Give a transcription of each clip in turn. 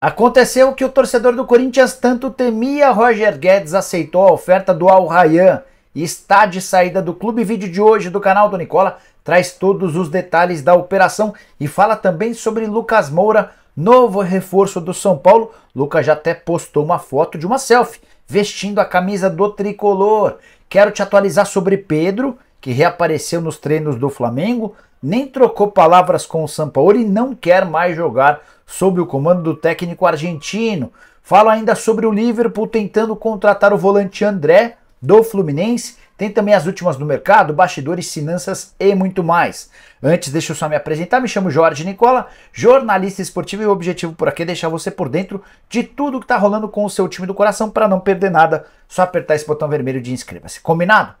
Aconteceu que o torcedor do Corinthians tanto temia, Roger Guedes aceitou a oferta do Al Rayyan e está de saída do clube. Vídeo de hoje do canal do Nicola traz todos os detalhes da operação e fala também sobre Lucas Moura, novo reforço do São Paulo. Lucas já até postou uma foto de uma selfie vestindo a camisa do tricolor. Quero te atualizar sobre Pedro, que reapareceu nos treinos do Flamengo, nem trocou palavras com o Sampaoli e não quer mais jogar sob o comando do técnico argentino. Falo ainda sobre o Liverpool tentando contratar o volante André do Fluminense. Tem também as últimas do mercado, bastidores, finanças e muito mais. Antes, deixa eu só me apresentar. Me chamo Jorge Nicola, jornalista esportivo e o objetivo por aqui é deixar você por dentro de tudo que está rolando com o seu time do coração para não perder nada. Só apertar esse botão vermelho de inscreva-se. Combinado?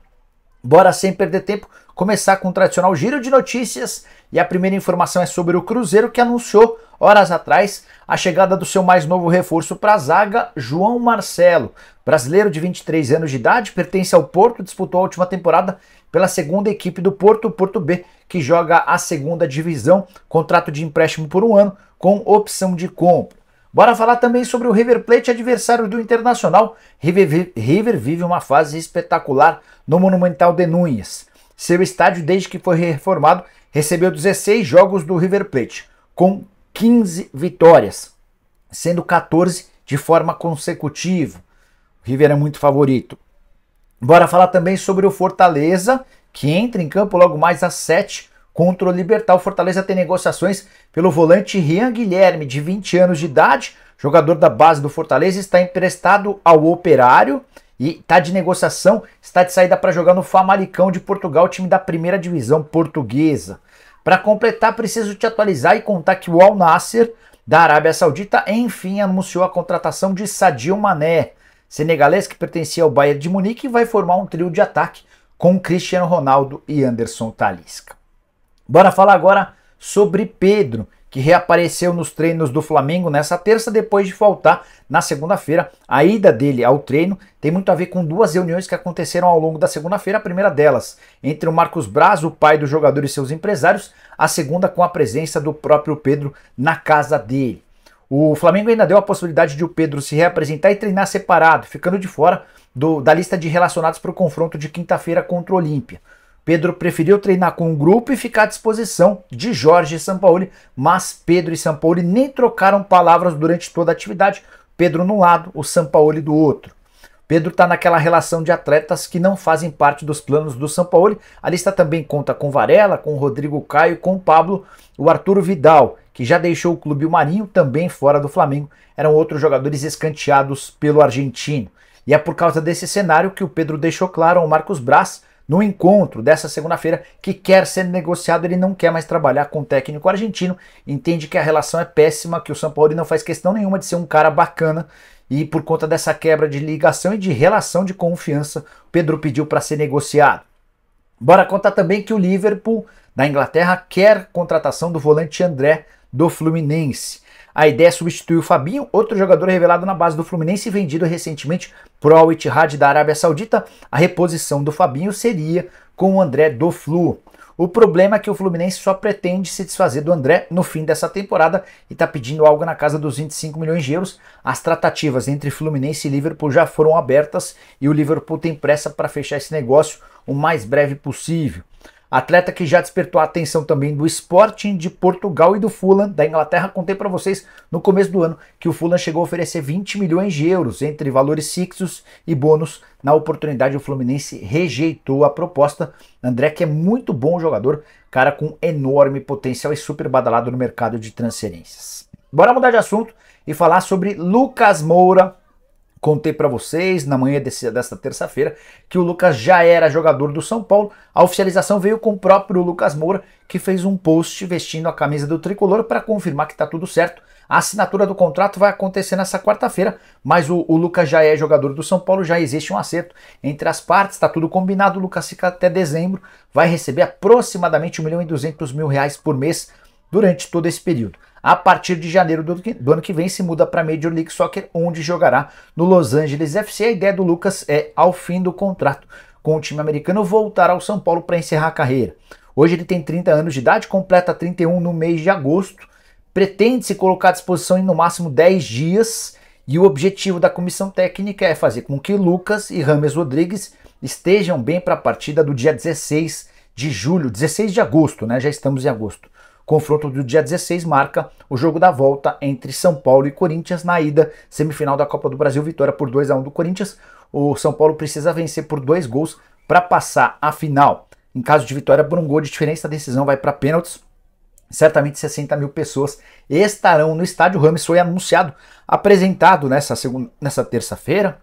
Bora sem perder tempo começar com o tradicional giro de notícias e a primeira informação é sobre o Cruzeiro que anunciou horas atrás a chegada do seu mais novo reforço para a zaga, João Marcelo. Brasileiro de 23 anos de idade, pertence ao Porto, disputou a última temporada pela segunda equipe do Porto, Porto B, que joga a segunda divisão, contrato de empréstimo por um ano com opção de compra. Bora falar também sobre o River Plate, adversário do Internacional. River, River vive uma fase espetacular no Monumental de Núñez. Seu estádio, desde que foi reformado, recebeu 16 jogos do River Plate, com 15 vitórias, sendo 14 de forma consecutiva. O River é muito favorito. Bora falar também sobre o Fortaleza, que entra em campo logo mais às 7 contra o Libertar. O Fortaleza tem negociações pelo volante Rian Guilherme, de 20 anos de idade, jogador da base do Fortaleza, está emprestado ao Operário e está de negociação, está de saída para jogar no Famalicão de Portugal, time da primeira divisão portuguesa. Para completar, preciso te atualizar e contar que o Al Nasser da Arábia Saudita enfim anunciou a contratação de Sadio Mané, senegalês que pertencia ao Bayern de Munique e vai formar um trio de ataque com Cristiano Ronaldo e Anderson Talisca. Bora falar agora sobre Pedro, que reapareceu nos treinos do Flamengo nessa terça, depois de faltar na segunda-feira. A ida dele ao treino tem muito a ver com duas reuniões que aconteceram ao longo da segunda-feira. A primeira delas entre o Marcos Braz, o pai do jogador e seus empresários, a segunda com a presença do próprio Pedro na casa dele. O Flamengo ainda deu a possibilidade de o Pedro se reapresentar e treinar separado, ficando de fora do, da lista de relacionados para o confronto de quinta-feira contra o Olímpia. Pedro preferiu treinar com o grupo e ficar à disposição de Jorge e Sampaoli, mas Pedro e Sampaoli nem trocaram palavras durante toda a atividade, Pedro num lado, o Sampaoli do outro. Pedro está naquela relação de atletas que não fazem parte dos planos do Sampaoli. A lista também conta com Varela, com Rodrigo Caio, com Pablo, o Arturo Vidal, que já deixou o clube o Marinho, também fora do Flamengo. Eram outros jogadores escanteados pelo argentino. E é por causa desse cenário que o Pedro deixou claro ao Marcos Braz no encontro dessa segunda-feira que quer ser negociado, ele não quer mais trabalhar com o técnico argentino, entende que a relação é péssima, que o São Paulo não faz questão nenhuma de ser um cara bacana e por conta dessa quebra de ligação e de relação de confiança, Pedro pediu para ser negociado. Bora contar também que o Liverpool da Inglaterra quer contratação do volante André do Fluminense. A ideia é substituir o Fabinho, outro jogador revelado na base do Fluminense e vendido recentemente para o Ittihad da Arábia Saudita. A reposição do Fabinho seria com o André do Flu. O problema é que o Fluminense só pretende se desfazer do André no fim dessa temporada e está pedindo algo na casa dos 25 milhões de euros. As tratativas entre Fluminense e Liverpool já foram abertas e o Liverpool tem pressa para fechar esse negócio o mais breve possível. Atleta que já despertou a atenção também do Sporting de Portugal e do Fulham da Inglaterra. Contei para vocês no começo do ano que o Fulham chegou a oferecer 20 milhões de euros entre valores fixos e bônus. Na oportunidade, o Fluminense rejeitou a proposta. André, que é muito bom jogador, cara com enorme potencial e super badalado no mercado de transferências. Bora mudar de assunto e falar sobre Lucas Moura, Contei para vocês na manhã desse, desta terça-feira que o Lucas já era jogador do São Paulo. A oficialização veio com o próprio Lucas Moura, que fez um post vestindo a camisa do tricolor para confirmar que está tudo certo. A assinatura do contrato vai acontecer nessa quarta-feira, mas o, o, Lucas já é jogador do São Paulo, já existe um acerto entre as partes, está tudo combinado. O Lucas fica até dezembro, vai receber aproximadamente 1 milhão e 200 mil reais por mês durante todo esse período. A partir de janeiro do, ano que vem, se muda para Major League Soccer, onde jogará no Los Angeles FC. A ideia do Lucas é, ao fim do contrato com o time americano, voltar ao São Paulo para encerrar a carreira. Hoje ele tem 30 anos de idade, completa 31 no mês de agosto, pretende se colocar à disposição em no máximo 10 dias. E o objetivo da comissão técnica é fazer com que Lucas e Rames Rodrigues estejam bem para a partida do dia 16 de julho, 16 de agosto, né? Já estamos em agosto. Confronto do dia 16 marca o jogo da volta entre São Paulo e Corinthians na ida semifinal da Copa do Brasil, vitória por 2 a 1 do Corinthians. O São Paulo precisa vencer por dois gols para passar a final. Em caso de vitória por um gol de diferença, a decisão vai para pênaltis. Certamente 60 mil pessoas estarão no estádio. Rames foi anunciado, apresentado nessa, segunda, nessa terça-feira.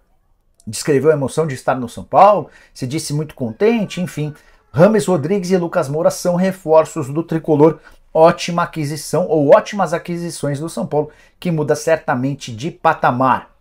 Descreveu a emoção de estar no São Paulo, se disse muito contente, enfim. Rames Rodrigues e Lucas Moura são reforços do tricolor ótima aquisição ou ótimas aquisições do São Paulo, que muda certamente de patamar.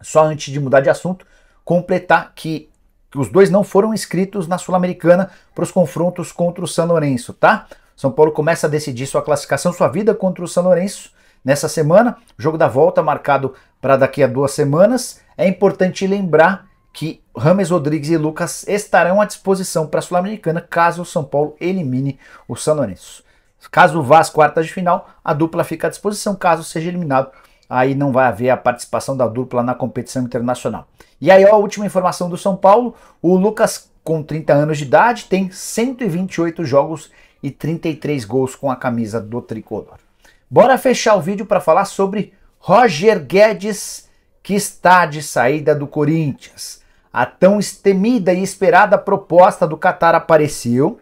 Só antes de mudar de assunto, completar que os dois não foram inscritos na Sul-Americana para os confrontos contra o San Lourenço, tá? São Paulo começa a decidir sua classificação, sua vida contra o San Lourenço nessa semana. jogo da volta marcado para daqui a duas semanas. É importante lembrar que Rames Rodrigues e Lucas estarão à disposição para a Sul-Americana caso o São Paulo elimine o San Lourenço. Caso vá às quartas de final, a dupla fica à disposição. Caso seja eliminado, aí não vai haver a participação da dupla na competição internacional. E aí, ó, a última informação do São Paulo: o Lucas, com 30 anos de idade, tem 128 jogos e 33 gols com a camisa do tricolor. Bora fechar o vídeo para falar sobre Roger Guedes, que está de saída do Corinthians. A tão temida e esperada proposta do Catar apareceu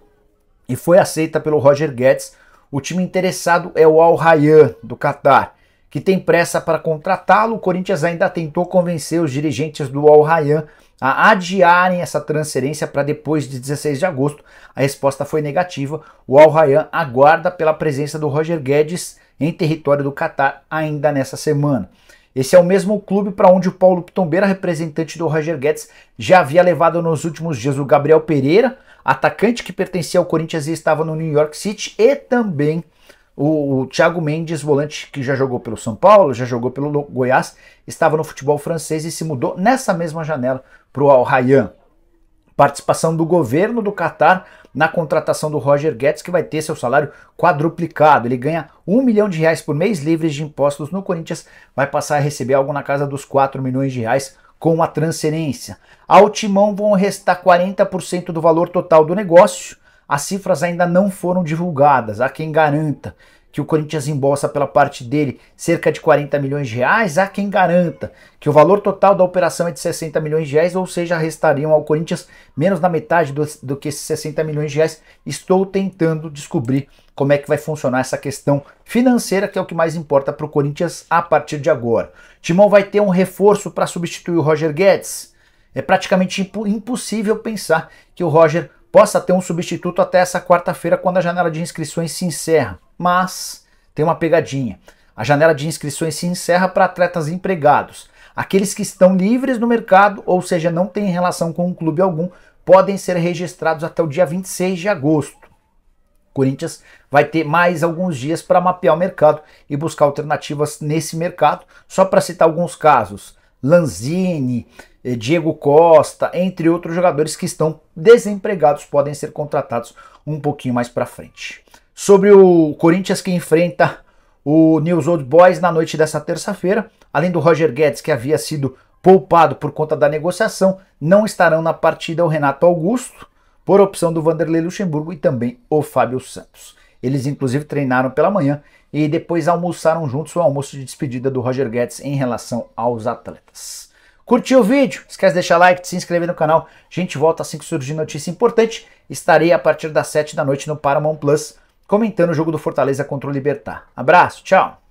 e foi aceita pelo Roger Guedes o time interessado é o Al Rayyan, do Catar, que tem pressa para contratá-lo. O Corinthians ainda tentou convencer os dirigentes do Al Rayyan a adiarem essa transferência para depois de 16 de agosto. A resposta foi negativa. O Al Rayyan aguarda pela presença do Roger Guedes em território do Catar ainda nessa semana. Esse é o mesmo clube para onde o Paulo Pitombeira, representante do Roger Guedes, já havia levado nos últimos dias o Gabriel Pereira, atacante que pertencia ao Corinthians e estava no New York City, e também o, o Thiago Mendes, volante que já jogou pelo São Paulo, já jogou pelo Goiás, estava no futebol francês e se mudou nessa mesma janela para o Al Rayyan participação do governo do Catar na contratação do Roger Guedes, que vai ter seu salário quadruplicado. Ele ganha um milhão de reais por mês livres de impostos no Corinthians, vai passar a receber algo na casa dos 4 milhões de reais com a transferência. Ao Timão vão restar 40% do valor total do negócio. As cifras ainda não foram divulgadas, há quem garanta que o Corinthians embolsa pela parte dele cerca de 40 milhões de reais, há quem garanta que o valor total da operação é de 60 milhões de reais, ou seja, restariam ao Corinthians menos da metade do, do que esses 60 milhões de reais. Estou tentando descobrir como é que vai funcionar essa questão financeira, que é o que mais importa para o Corinthians a partir de agora. Timão vai ter um reforço para substituir o Roger Guedes. É praticamente impossível pensar que o Roger possa ter um substituto até essa quarta-feira, quando a janela de inscrições se encerra. Mas tem uma pegadinha. A janela de inscrições se encerra para atletas empregados. Aqueles que estão livres no mercado, ou seja, não têm relação com um clube algum, podem ser registrados até o dia 26 de agosto. Corinthians vai ter mais alguns dias para mapear o mercado e buscar alternativas nesse mercado. Só para citar alguns casos: Lanzini, eh, Diego Costa, entre outros jogadores que estão desempregados, podem ser contratados um pouquinho mais para frente. Sobre o Corinthians que enfrenta o News Old Boys na noite dessa terça-feira, além do Roger Guedes que havia sido poupado por conta da negociação, não estarão na partida o Renato Augusto, por opção do Vanderlei Luxemburgo e também o Fábio Santos. Eles inclusive treinaram pela manhã e depois almoçaram juntos o almoço de despedida do Roger Guedes em relação aos atletas. Curtiu o vídeo? Esquece de deixar like, de se inscrever no canal. A gente volta assim que surgir notícia importante. Estarei a partir das 7 da noite no Paramount Plus comentando o jogo do Fortaleza contra o Libertar. Abraço, tchau!